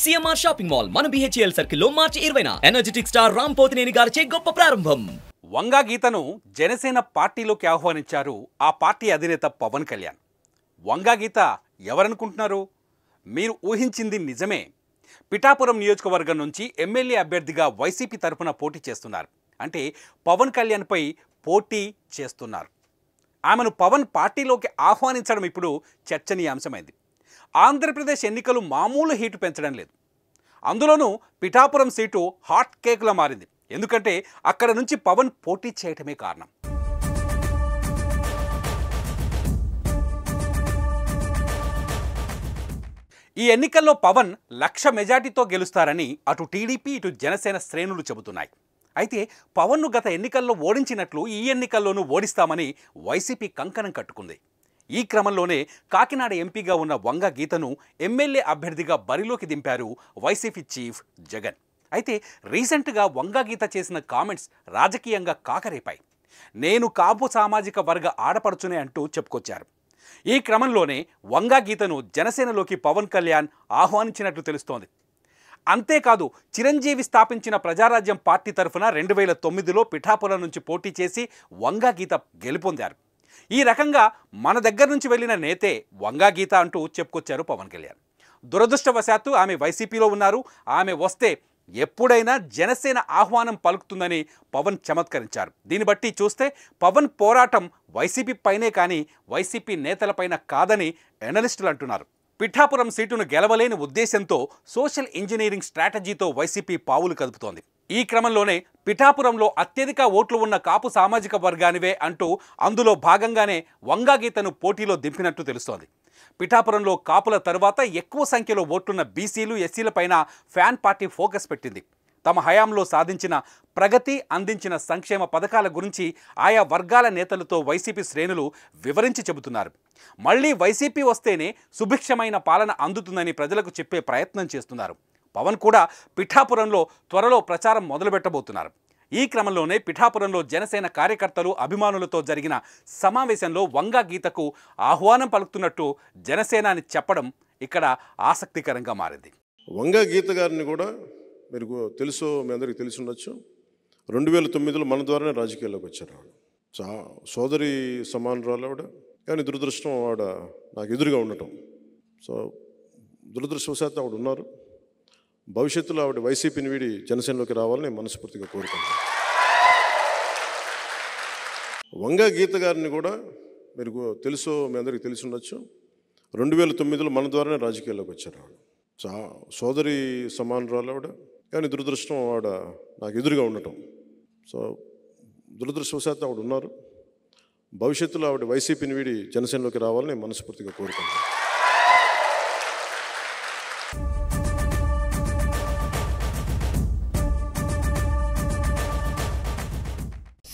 CMR shopping mall మన బిహెచ్ఎల్ లో మార్చి ఇరవైన ఎనర్జెటిక్ స్టార్ రామ్ పోతినేని గారిచే గొప్ప ప్రారంభం వంగా గీతను జనసేన పార్టీలోకి ఆహ్వానించారు ఆ పార్టీ అధినేత పవన్ కళ్యాణ్ వంగా గీత ఎవరనుకుంటున్నారు మీరు ఊహించింది నిజమే పిఠాపురం నియోజకవర్గం నుంచి ఎమ్మెల్యే అభ్యర్థిగా వైసీపీ తరఫున పోటీ చేస్తున్నారు అంటే పవన్ కళ్యాణ్పై పోటీ చేస్తున్నారు ఆమెను పవన్ పార్టీలోకి ఆహ్వానించడం ఇప్పుడు చర్చనీయాంశమైంది ఆంధ్రప్రదేశ్ ఎన్నికలు మామూలు హీటు పెంచడం లేదు అందులోనూ పిఠాపురం సీటు హాట్ కేక్లా మారింది ఎందుకంటే అక్కడ నుంచి పవన్ పోటీ చేయటమే కారణం ఈ ఎన్నికల్లో పవన్ లక్ష మెజార్టీతో గెలుస్తారని అటు టీడీపీ ఇటు జనసేన శ్రేణులు చెబుతున్నాయి అయితే పవన్ను గత ఎన్నికల్లో ఓడించినట్లు ఈ ఎన్నికల్లోనూ ఓడిస్తామని వైసీపీ కంకణం కట్టుకుంది ఈ క్రమంలోనే కాకినాడ ఎంపీగా ఉన్న వంగ గీతను ఎమ్మెల్యే అభ్యర్థిగా బరిలోకి దింపారు వైసీపీ చీఫ్ జగన్ అయితే రీసెంట్గా వంగ గీత చేసిన కామెంట్స్ రాజకీయంగా కాకరేపాయి నేను కాపు సామాజిక వర్గ ఆడపడుచునే అంటూ చెప్పుకొచ్చారు ఈ క్రమంలోనే వంగా గీతను జనసేనలోకి పవన్ కళ్యాణ్ ఆహ్వానించినట్లు తెలుస్తోంది అంతేకాదు చిరంజీవి స్థాపించిన ప్రజారాజ్యం పార్టీ తరఫున రెండు వేల తొమ్మిదిలో పిఠాపురం నుంచి పోటీ చేసి వంగా గీత గెలుపొందారు ఈ రకంగా మన దగ్గర నుంచి వెళ్ళిన నేతే వంగా గీత అంటూ చెప్పుకొచ్చారు పవన్ కళ్యాణ్ దురదృష్టవశాత్తు ఆమె వైసీపీలో ఉన్నారు ఆమె వస్తే ఎప్పుడైనా జనసేన ఆహ్వానం పలుకుతుందని పవన్ చమత్కరించారు దీన్ని బట్టి చూస్తే పవన్ పోరాటం వైసీపీ పైనే కానీ వైసీపీ నేతలపైన కాదని ఎనలిస్టులు అంటున్నారు పిఠాపురం సీటును గెలవలేని ఉద్దేశంతో సోషల్ ఇంజనీరింగ్ స్ట్రాటజీతో వైసీపీ పావులు కదుపుతోంది ఈ క్రమంలోనే పిఠాపురంలో అత్యధిక ఓట్లు ఉన్న కాపు సామాజిక వర్గానివే అంటూ అందులో భాగంగానే వంగాగీతను పోటీలో దింపినట్టు తెలుస్తోంది పిఠాపురంలో కాపుల తరువాత ఎక్కువ సంఖ్యలో ఓట్లున్న బీసీలు ఎస్సీలపైన ఫ్యాన్ పార్టీ ఫోకస్ పెట్టింది తమ హయాంలో సాధించిన ప్రగతి అందించిన సంక్షేమ పథకాల గురించి ఆయా వర్గాల నేతలతో వైసీపీ శ్రేణులు వివరించి చెబుతున్నారు మళ్లీ వైసీపీ వస్తేనే సుభిక్షమైన పాలన అందుతుందని ప్రజలకు చెప్పే ప్రయత్నం చేస్తున్నారు పవన్ కూడా పిఠాపురంలో త్వరలో ప్రచారం మొదలుపెట్టబోతున్నారు ఈ క్రమంలోనే పిఠాపురంలో జనసేన కార్యకర్తలు అభిమానులతో జరిగిన సమావేశంలో వంగా గీతకు ఆహ్వానం పలుకుతున్నట్టు జనసేన అని చెప్పడం ఇక్కడ ఆసక్తికరంగా మారింది వంగా గీత గారిని కూడా మీరు తెలుసు మీ అందరికి తెలిసి ఉండొచ్చు రెండు వేల తొమ్మిదిలో మన ద్వారానే రాజకీయాల్లోకి వచ్చారు ఆవిడ చా సోదరి సమానురాలు ఆవిడ కానీ దురదృష్టం ఆవిడ నాకు ఎదురుగా ఉండటం సో దురదృష్టవశాత్తు ఆవిడ ఉన్నారు భవిష్యత్తులో ఆవిడ వైసీపీని వీడి జనసేనలోకి రావాలని మనస్ఫూర్తిగా కోరుకుంటాను వంగ గీత గారిని కూడా మీరు తెలుసో మీ అందరికీ తెలిసి ఉండొచ్చు రెండు వేల తొమ్మిదిలో మన ద్వారానే రాజకీయాల్లోకి వచ్చారు ఆవిడ చా సోదరి సమానురాలు ఆవిడ కానీ దురదృష్టం ఆవిడ నాకు ఎదురుగా ఉండటం సో దురదృష్టవశాత్తు ఆవిడ ఉన్నారు భవిష్యత్తులో ఆవిడ వైసీపీని వీడి జనసేనలోకి రావాలని మనస్ఫూర్తిగా కోరుకుంటాను